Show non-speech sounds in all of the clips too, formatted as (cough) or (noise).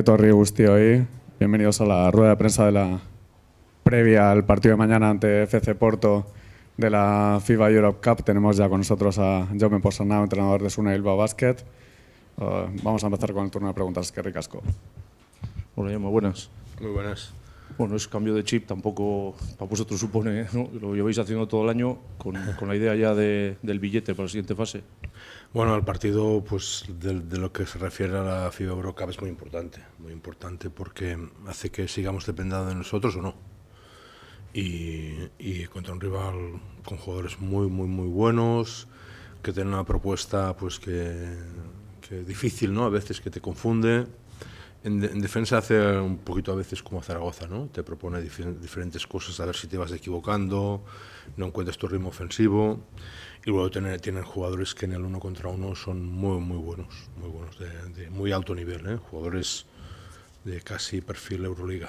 y bienvenidos a la rueda de prensa de la previa al partido de mañana ante FC Porto de la FIBA Europe Cup. Tenemos ya con nosotros a Jaume Posana, entrenador de Suna Elba Basket. Eh, vamos a empezar con el turno de preguntas. Qué ricasco. Hola, muy buenas. Muy buenas. Bueno, es cambio de chip, tampoco para vosotros supone, ¿no? lo lleváis haciendo todo el año con, la idea ya de, del billete para la siguiente fase. Bueno, el partido, pues de, lo que se refiere a la FIBA Euro es muy importante, muy importante porque hace que sigamos dependiendo de nosotros o no. Y, contra un rival con jugadores muy, muy, muy buenos, que tiene una propuesta, pues que, que difícil, ¿no? A veces que te confunde en, defensa hace un poquito a veces como Zaragoza, ¿no? Te propone diferentes cosas, a ver si te vas equivocando, no encuentras tu ritmo ofensivo. Y luego tienen, tienen jugadores que en el uno contra uno son muy, muy buenos, muy buenos, de, muy alto nivel, ¿eh? Jugadores de casi perfil Euroliga.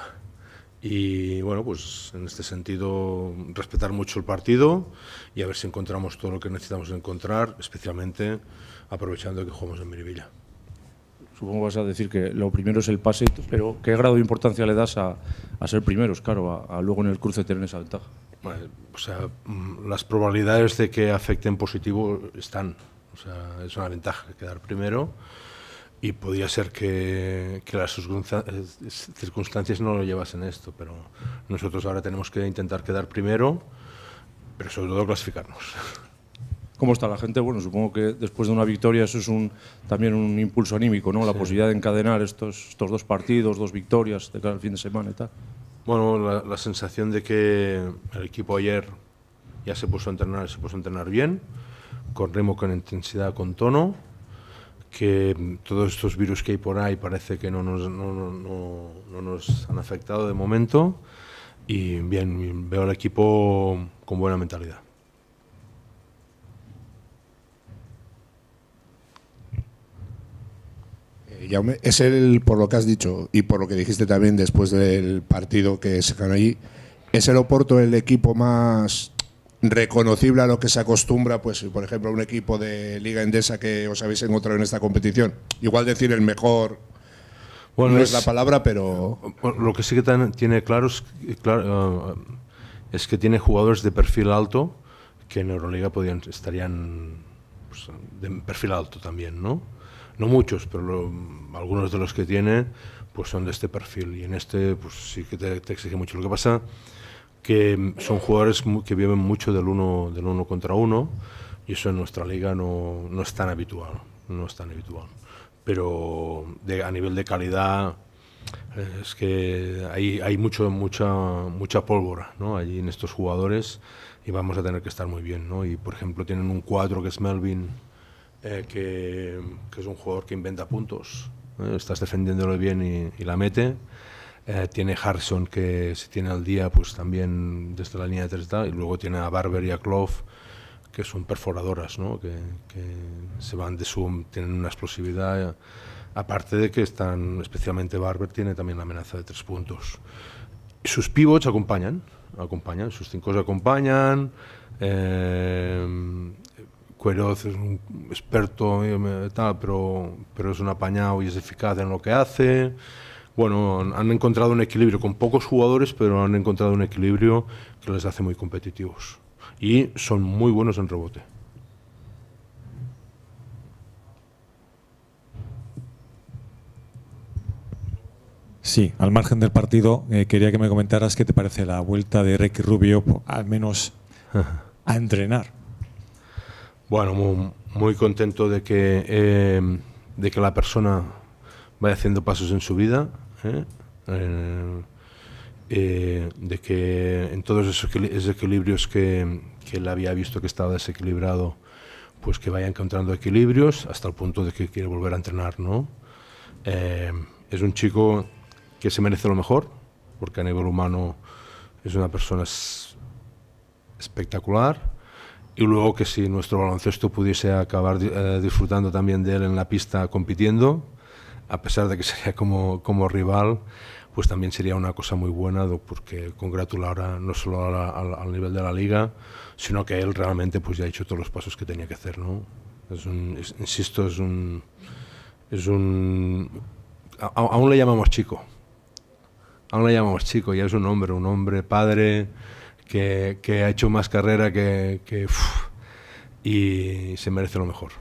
Y bueno, pues en este sentido, respetar mucho el partido y a ver si encontramos todo lo que necesitamos encontrar, especialmente aprovechando que jugamos en Miribilla. Supongo que vas a decir que lo primero es el pase, pero ¿qué grado de importancia le das a, ser primeros, claro, a, luego en el cruce tener esa ventaja? O sea, mm, las probabilidades de que afecten positivo están. O sea, es una ventaja quedar primero y podría ser que, que, las circunstancias no lo llevasen esto, pero nosotros ahora tenemos que intentar quedar primero, pero sobre todo clasificarnos. (laughs) cómo está la gente. Bueno, supongo que después de una victoria eso es un, también un impulso anímico, ¿no? La posibilidad de encadenar estos, estos dos partidos, dos victorias de cada fin de semana y tal. Bueno, la, sensación de que el equipo ayer ya se puso a entrenar, se puso a entrenar bien, con con intensidad, con tono, que todos estos virus que hay por ahí parece que no no, no nos han afectado de momento y bien, veo al equipo con buena mentalidad. es el, por lo que has dicho y por lo que dijiste también después del partido que se ganó allí, es el Oporto el equipo más reconocible a lo que se acostumbra, pues por ejemplo, un equipo de Liga Endesa que os habéis encontrado en esta competición. Igual decir el mejor bueno, es, la palabra, pero... Lo que sí que tiene claro eh, es, que tiene jugadores de perfil alto que en Euroliga estarían pues, de perfil alto también, ¿no? no muchos, pero algunos de los que tiene, pues son de este perfil. Y en este, pues sí que te, exige mucho. Lo que pasa que son jugadores que viven mucho del uno, del uno contra uno, y eso en nuestra liga no, no es tan habitual. No es tan habitual. Pero a nivel de calidad, eh, es que hay, hay mucho, mucha, mucha pólvora allí en estos jugadores y vamos a tener que estar muy bien. ¿no? Y por ejemplo, tienen un 4 que es Melvin eh, que, es un jugador que inventa puntos. Estás defendiéndolo bien y, la mete. Eh, tiene Harson, que se tiene al día, pues también desde la línea de tres Y luego tiene a Barber y a Clough, que son perforadoras, ¿no? que, se van de zoom, tienen una explosividad. Aparte de que están, especialmente Barber, tiene también la amenaza de tres puntos. Sus pivots acompañan, acompañan, sus cinco acompañan. Eh, Cueroz es un experto, eh, pero, pero es un apañado y es eficaz en lo que hace. Bueno, han encontrado un equilibrio con pocos jugadores, pero han encontrado un equilibrio que les hace muy competitivos. Y son muy buenos en rebote. Sí, al margen del partido, eh, quería que me comentaras qué te parece la vuelta de Ricky Rubio, al menos a entrenar. Bueno, muy, contento eh, de que, la persona vaya haciendo pasos en su vida, ¿eh? Eh, de que en todos esos equilibrios que, él había visto que estaba desequilibrado, pues que vaya encontrando equilibrios hasta el punto de que quiere volver a entrenar, ¿no? es un chico que se merece lo mejor, porque a nivel humano es una persona espectacular y luego que si nuestro baloncesto pudiese acabar eh, disfrutando también de él en la pista compitiendo, a pesar de que (laughs) sería como, como rival, pues también sería una cosa muy buena porque congratula ahora no solo al, nivel de la liga, sino que él realmente pues ya ha hecho todos los pasos que tenía que hacer, ¿no? insisto, es un es un aún le llamamos chico. Aún le llamamos chico, ya es un hombre, un hombre padre que, ha hecho más carrera que... y se merece lo mejor.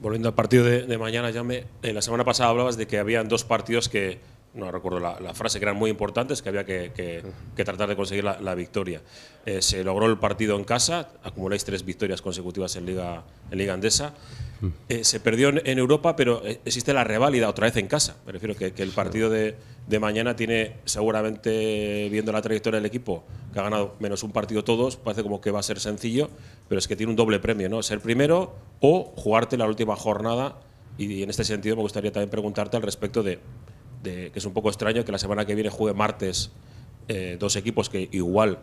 Volviendo al partido de, mañana, ya me, eh, la semana pasada hablabas de que habían dos partidos que, no recuerdo la, frase, que eran muy importantes, que había que, tratar de conseguir la, victoria. Eh, se logró el partido en casa, acumuláis tres victorias consecutivas en Liga, en Andesa. Mm. Eh, se perdió en, Europa, pero eh, existe la reválida otra vez en casa. Me refiero que, el partido de, mañana tiene, seguramente, viendo la trayectoria del equipo, que ha ganado menos un partido todos, parece como que va a ser sencillo, pero es que tiene un doble premio, ¿no? Ser primero o jugarte la última jornada. y en este sentido me gustaría también preguntarte al respecto de que es un poco extraño que la semana que viene juegue martes eh, dos equipos que igual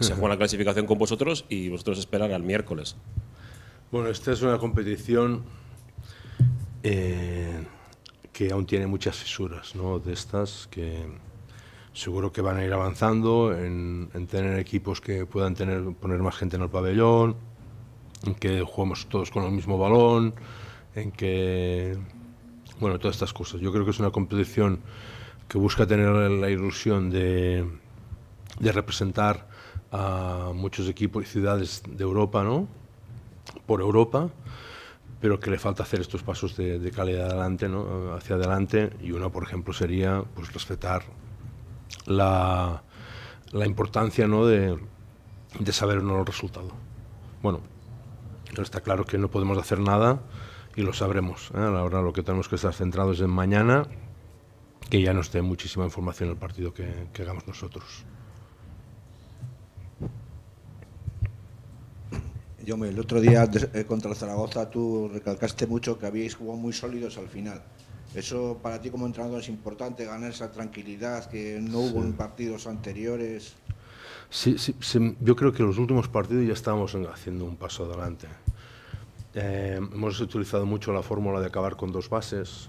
se juegan la clasificación con vosotros y vosotros esperan al miércoles. Bueno, esta es una competición eh, que aún tiene muchas fisuras, ¿no? De estas que seguro que van a ir avanzando en, tener equipos que puedan tener poner más gente en el pabellón, en que juguemos todos con el mismo balón, en que bueno, todas estas cosas. Yo creo que es una competición que busca tener la ilusión de, representar a muchos equipos y ciudades de Europa, ¿no? Por Europa, pero que le falta hacer estos pasos de, calidad adelante, ¿no? Hacia adelante. Y uno, por ejemplo, sería pues respetar la, importancia, De, de saber no el resultado. Bueno, está claro que no podemos hacer nada y lo sabremos. la ¿eh? Ahora lo que tenemos que estar centrados es en mañana, que ya nos dé muchísima información el partido que, hagamos nosotros. Yo me el otro día eh, contra Zaragoza tú recalcaste mucho que habíais jugado muy sólidos al final. Eso para ti como entrenador es importante, ganar esa tranquilidad que no hubo en partidos anteriores. Sí, sí, yo creo que los últimos partidos ya estábamos haciendo un paso adelante. Eh, hemos utilizado mucho la fórmula de acabar con dos bases,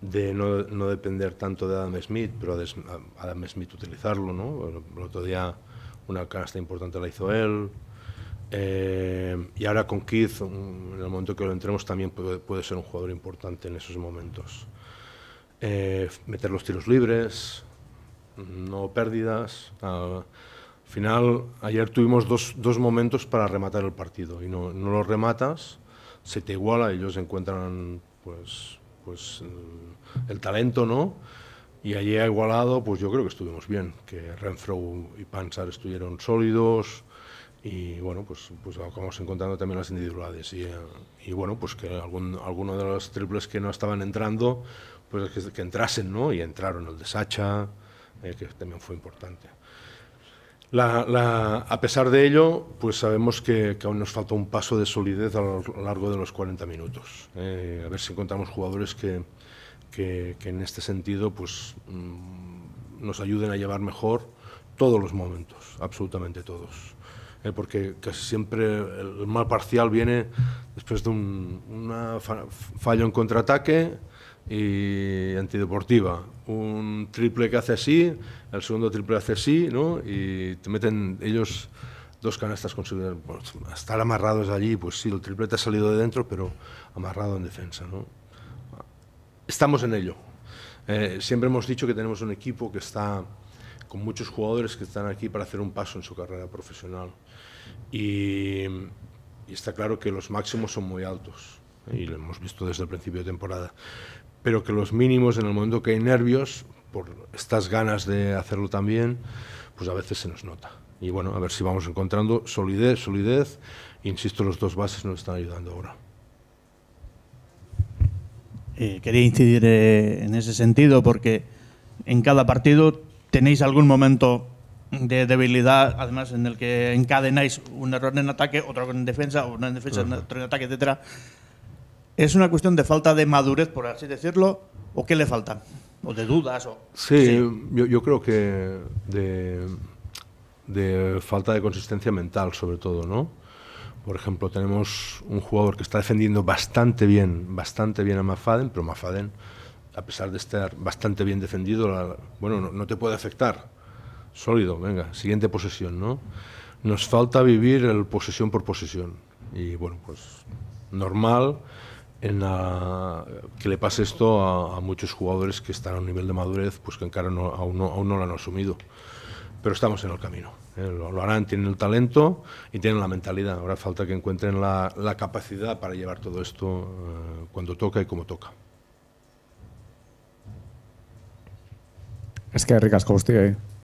de no, no, depender tanto de Adam Smith, pero de Adam Smith utilizarlo, ¿no? El, otro día una casta importante la hizo él. Eh, y ahora con Keith, en el momento que lo entremos, también puede, ser un jugador importante en esos momentos. Eh, meter los tiros libres, no pérdidas. Al final, ayer tuvimos dos, dos momentos para rematar el partido y no, no lo rematas, se te iguala, ellos encuentran pues, pues mm, el talento, ¿no? Y allí ha igualado, pues yo creo que estuvimos bien, que Renfro y Pansar estuvieron sólidos y bueno, pues, pues acabamos encontrando también las individualidades. Y, eh, y bueno, pues que algún, alguno de los triples que no estaban entrando, pues que, entrasen, ¿no? Y entraron el de Sacha, eh, que también fue importante a pesar de ello, pues sabemos que, aún nos falta un paso de solidez a lo largo de los 40 minutos. Eh, a ver si encontramos jugadores que, en este sentido pues, mm, nos ayuden a llevar mejor todos los momentos, absolutamente todos. Eh, porque casi siempre el mal parcial viene Después de un fallo en contraataque y e antideportiva. Un triple que hace así, el segundo triple hace así, ¿no? Y te meten ellos dos canastas su... bueno, estar amarrados allí, pues sí, el triple te ha salido de dentro, pero amarrado en defensa, ¿no? Estamos en ello. Eh, siempre hemos dicho que tenemos un equipo que está con muchos jugadores que están aquí para hacer un paso en su carrera profesional. Y y está claro que los máximos son muy altos, y lo hemos visto desde el principio de temporada, pero que los mínimos en el momento que hay nervios, por estas ganas de hacerlo también, pues a veces se nos nota. Y bueno, a ver si vamos encontrando solidez, solidez, insisto, los dos bases nos están ayudando ahora. Eh, quería incidir eh, en ese sentido porque en cada partido tenéis algún momento de debilidad, además en el que encadenáis un error en ataque, otro en defensa, o en defensa, otro en ataque, etc. ¿Es una cuestión de falta de madurez, por así decirlo, o qué le falta? ¿O de dudas? O, sí, Yo, creo que de, falta de consistencia mental, sobre todo, ¿no? Por ejemplo, tenemos un jugador que está defendiendo bastante bien, bastante bien a Mafaden, pero Mafaden, a pesar de estar bastante bien defendido, bueno, no te puede afectar sólido, venga, siguiente posesión, ¿no? Nos falta vivir el posesión por posesión. Y bueno, pues normal en la, que le pase esto a, muchos jugadores que están a un nivel de madurez, pues que encara no, aún, no, lo han asumido. Pero estamos en el camino. ¿eh? Lo, harán, tienen el talento y tienen la mentalidad. Ahora falta que encuentren la, capacidad para llevar todo esto eh, cuando toca y como toca. Es que ricas, costillas eh.